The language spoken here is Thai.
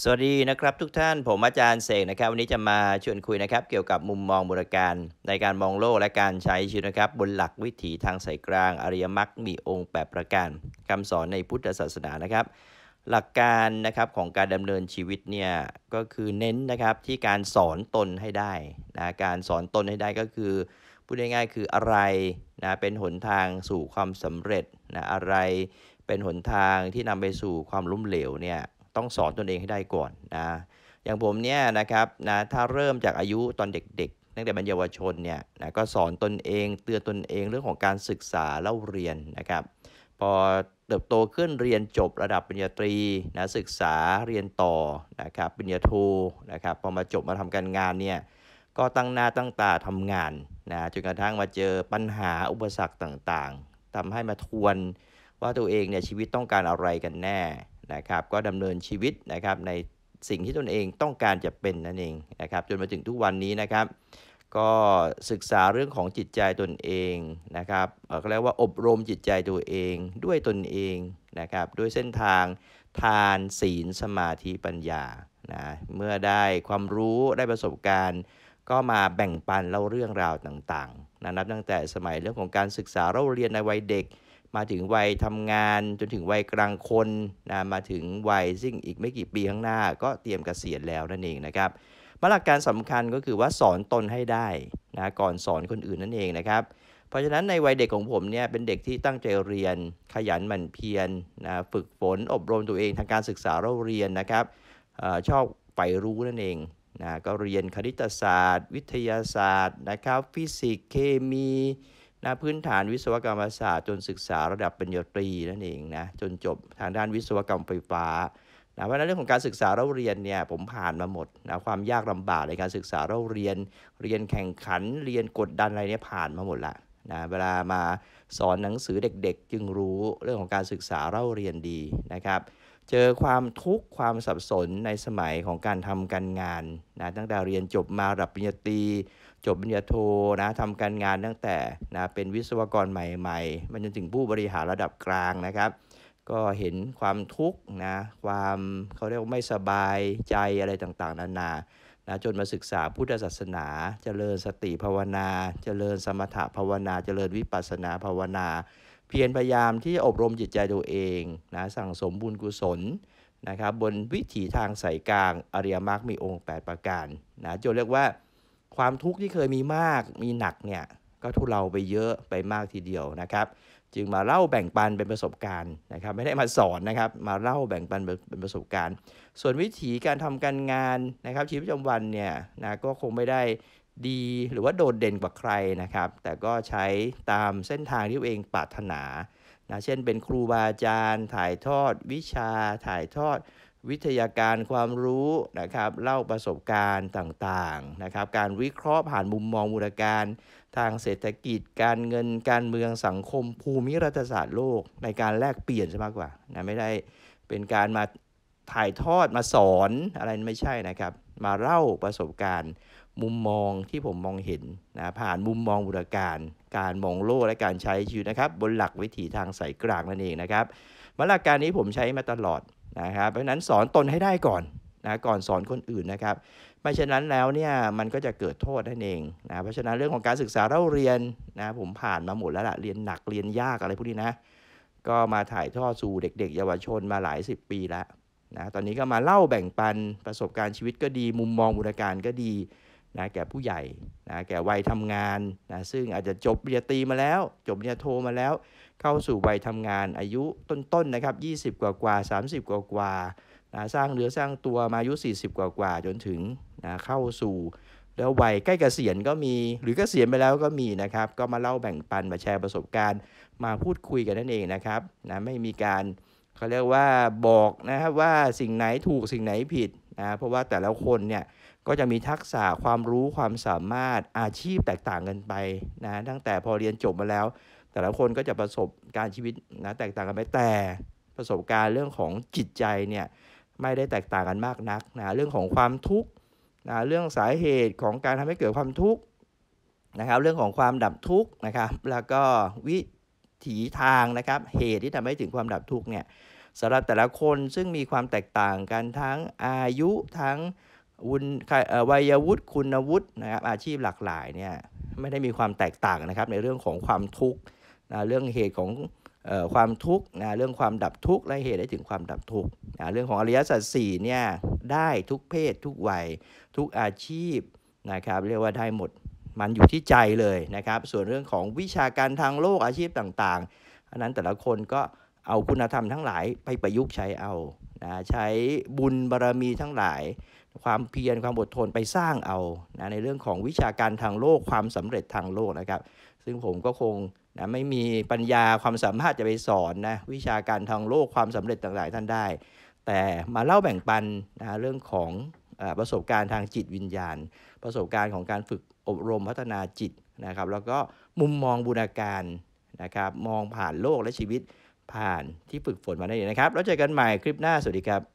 สวัสดีนะครับทุกท่าน ผมอาจารย์เสกนะครับ วันนี้จะมาชวนคุยนะครับ เกี่ยวกับมุมมองบุรการในการมองโลกและการใช้ชีวิตนะครับ บนหลักวิถีทางสายกลางอริยมรรคมีองค์แปดประการคำสอนในพุทธศาสนานะครับ หลักการนะครับของการดำเนินชีวิตเนี่ย ก็คือเน้นนะครับ ที่การสอนตนให้ได้นะการสอนตนให้ได้ก็คือพูดง่ายๆ คืออะไรนะเป็นหนทางสู่ความสำเร็จนะอะไรเป็นหนทางที่นำไปสู่ความล้มเหลวเนี่ยต้องสอนตนเองให้ได้ก่อนนะ อย่างผมเนี่ยนะครับนะถ้าเริ่มจากอายุตอนเด็กๆ ตั้งแต่บรรยาวชนเนี่ยนะก็สอนตนเองเตือนตนเองเรื่องของการศึกษาเล่าเรียนนะครับ พอเติบโตขึ้นเรียนจบ ระดับปริญญาตรีนะศึกษาเรียนต่อนะครับ ปริญญาโทนะครับพอมาจบมาทำการงานเนี่ย ก็ตั้งหน้าตั้งตาทำงานนะจนกระทั่งมาเจอปัญหาอุปสรรคต่างๆ ทำให้มาทวนว่าตัวเองเนี่ยชีวิตต้องการอะไรกันแน่นะครับก็ดำเนินชีวิตนะครับในสิ่งที่ตนเองต้องการจะเป็นนั่นเองนะครับจนมาถึงทุกวันนี้นะครับ ก็ศึกษาเรื่องของจิตใจตนเองนะครับเขาเรียกว่าอบรมจิตใจตัวเองด้วยตนเองนะครับด้วยเส้นทางทานศีลสมาธิปัญญานะเมื่อได้ความรู้ได้ประสบการณ์ ก็มาแบ่งปันเล่าเรื่องราวต่าง ๆนะนับตั้งแต่สมัยเรื่องของการศึกษาเราเรียนในวัยเด็กมาถึงวัยทำงานจนถึงวัยกลางคนนะมาถึงวัยซึ่งอีกไม่กี่ปีข้างหน้าก็เตรียมกเกษียณแล้วนั่นเองนะครับมาหลักการสำคัญก็คือว่าสอนตนให้ได้นะก่อนสอนคนอื่นนั่นเองนะครับเพราะฉะนั้นในวัยเด็กของผมเนี่ยเป็นเด็กที่ตั้งใจเรียนขยันหมั่นเพียรนะฝึกฝนอบรมตัวเองทางการศึกษาเราเรียนนะครับอชอบใฝ่รู้นั่นเองนะก็เรียนคณิตศาสตร์ วิทยาศาสตร์นะครับฟิสิกส์เคมีนะพื้นฐานวิศวกรรมศาสตร์จนศึกษาระดับปริญญาตรีนั่นเองนะ จนจบทาง ด้านวิศวกรรมไฟฟ้านะเพราะนั้นเรื่องของการศึกษาเราเรียนเนี่ยผมผ่านมาหมดนะความยากลำบากในการศึกษาเราเรียน เรียนแข่งขันเรียนกดดันอะไรเนี่ยผ่านมาหมดละนะเวลามาสอนหนังสือเด็กๆ จึงรู้เรื่องของการศึกษาเราเรียนดีนะครับ เจอความทุกข์ความสับสนในสมัยของการทำการงานนะตั้งแต่เรียนจบมาระดับปริญญาตรีจบปริญญาโทนะทำการงานตั้งแต่นะเป็นวิศวกรใหม่ ๆมันจนถึงผู้บริหารระดับกลางนะครับ ก็เห็นความทุกข์นะ ความเขาเรียกว่า ไม่สบายใจอะไรต่างๆ นานานะจนมาศึกษาพุทธศาสนาจเจริญสติภาวนา เจริญสมถภาวนาจเจริญวิปัสสนาภาวนา เพียรพยายามที่จะอบรมจิตใจตัวเองนะสั่งสมบุญกุศลนะครับบนวิถีทางสายกลางอริยมรรคมีองค์ 8 ประการนะจนเรียกว่าความทุกข์ที่เคยมีมาก มีหนักเนี่ยก็ทุเลาไปเยอะไปมากทีเดียวนะครับ จึงมาเล่าแบ่งปันเป็นประสบการณ์นะครับไม่ได้มาสอนนะครับมาเล่าแบ่งปันเป็นประสบการณ์ ส่วนวิถีการทำการงานนะครับชีวิตประจำวันเนี่ยนะก็คงไม่ได้ดีหรือว่าโดดเด่นกว่าใครนะครับแต่ก็ใช้ตามเส้นทางที่ตัวเองปรารถนานะเช่นเป็นครูบาอาจารย์ถ่ายทอด วิชาถ่ายทอดวิทยาการความรู้นะครับเล่าประสบการณ์ต่างๆนะครับการวิเคราะห์ผ่านมุมมองมูลการ ทางเศรษฐกิจ การเงิน การเมืองสังคมภูมิรัฐศาสตร์โลก ในการแลกเปลี่ยนซะมากกว่านะไม่ได้เป็นการมาถ่ายทอดมาสอนอะไรไม่ใช่นะครับ มาเล่าประสบการณ์มุมมองที่ผมมองเห็นนะผ่านมุมมองบุรการ การมองโลกและการใช้ชีวิตนะครับ บนหลักวิถีทางสายกลางนั่นเองนะครับมาหลักการนี้ผมใช้มาตลอดนะครับเพราะนั้นสอนตนให้ได้ก่อนนะก่อนสอนคนอื่นนะครับไม่เช่นนั้นแล้วเนี่ยมันก็จะเกิดโทษนั่นเองนะเพราะฉะนั้นเรื่องของการศึกษาเล่าเรียนนะผมผ่านมาหมดแล้วละ่ะเรียนหนักเรียนยากอะไรพวกนี้นะก็มาถ่ายทอดสู่เด็กๆ เยาวชนมาหลาย 10 ปีแล้วนะตอนนี้ก็มาเล่าแบ่งปันประสบการณ์ชีวิตก็ดีมุมมองบุรการก็ดีนะแก่ผู้ใหญ่นะแก่วัยทำงานนะซึ่งอาจจะจบปริญญาตรีมาแล้ว จบปริญญาโทมาแล้วเข้าสู่วัยทำงานอายุต้นๆนนะครับ20 กว่ากว่า 30 กว่ากว่านะสร้างเรือสร้างตัวมาอายุ 40 กว่ากว่าจนถึงนะเข้าสู่ แล้ววัยใกล้เกษียณก็มีหรือเกษียณไปแล้วก็มีนะครับก็มาเล่าแบ่งปันมาแชร์ ประสบการณ์มาพูดคุยกันนั่นเองนะครับนะไม่มีการเขาเรียกว่าบอกนะครับว่าสิ่งไหนถูก สิ่งไหนผิดนะเพราะว่าแต่และคนเนี่ยก็จะมีทักษะความรู้ความสามารถอาชีพแตกต่างกันไปนะตั้งแต่พอเรียนจบมาแล้ว แต่และคนก็จะประสบการชีวิตนะแตกต่างกันไปแต่ ประสบการณ์เรื่องของจิตใจเนี่ยไม่ได้แตกต่างกันมากนักนะเรื่องของความทุกข์นะเรื่องสาเหตุของการทำให้เกิดความทุกข์นะครับเรื่องของความดับทุกข์นะครับแล้วก็วิถีทางนะครับเหตุที่ทำให้ถึงความดับทุกข์เนี่ยสำหรับแต่ละคนซึ่งมีความแตกต่างกันทั้งอายุทั้งวุวัยวุฒิคุณวุฒินะครับอาชีพหลากหลายเนี่ยไม่ได้มีความแตกต่างนะครับในเรื่องของความทุกข์นะเรื่องเหตุของความทุกข์นะเรื่องความดับทุกข์และเหตุได้ถึงความดับทุกข์นะเรื่องของอริยสัจสี่เนี่ยได้ทุกเพศทุกวัยทุกอาชีพนะครับเรียกว่าได้หมดมันอยู่ที่ใจเลยนะครับ ส่วนเรื่องของวิชาการทางโลกอาชีพต่างๆอันนั้นแต่ละคนก็เอาคุณธรรมทั้งหลายไปประยุกต์ใช้เอานะใช้บุญบารรมีทั้งหลาย ความเพียรความอดทนไปสร้างเอานะในเรื่องของวิชาการทางโลกความสำเร็จทางโลกนะครับ ซึ่งผมก็คงนะไม่มีปัญญาความสามารถ จะไปสอนนะวิชาการทางโลกความสำเร็จต่างๆท่านได้ แต่มาเล่าแบ่งปันนะเรื่องของประสบการณ์ทางจิตวิญญาณ ประสบการณ์ของการฝึกอบรมพัฒนาจิตนะครับ แล้วก็มุมมองบุญาการนะครับมองผ่านโลกและชีวิตผ่านที่ฝึกฝนมาได้เลยนะครับ แล้วเจอกันใหม่คลิปหน้า สวัสดีครับ